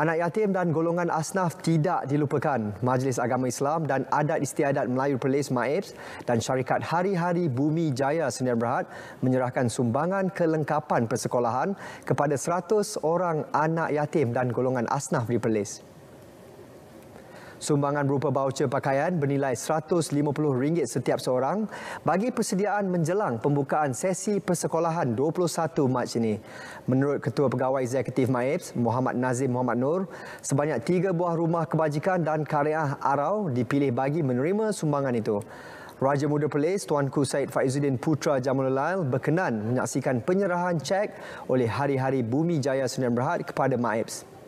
Anak yatim dan golongan asnaf tidak dilupakan. Majlis Agama Islam dan Adat Istiadat Melayu Perlis MAIPS dan Syarikat Hari-Hari Bumi Jaya Sdn Bhd menyerahkan sumbangan kelengkapan persekolahan kepada 100 orang anak yatim dan golongan asnaf di Perlis sumbangan berupa baucer pakaian bernilai RM150 setiap seorang bagi persediaan menjelang pembukaan sesi persekolahan 21 Mac ini. Menurut Ketua Pegawai Eksekutif MAIPS, Muhammad Nazim Muhammad Nur, sebanyak tiga buah rumah kebajikan dan kariah arau dipilih bagi menerima sumbangan itu. Raja Muda Perlis Tuanku Said Faizuddin Putra Jamalulail berkenan menyaksikan penyerahan cek oleh Hari-Hari Bumi Jaya Sunan Bhd kepada MAIPS.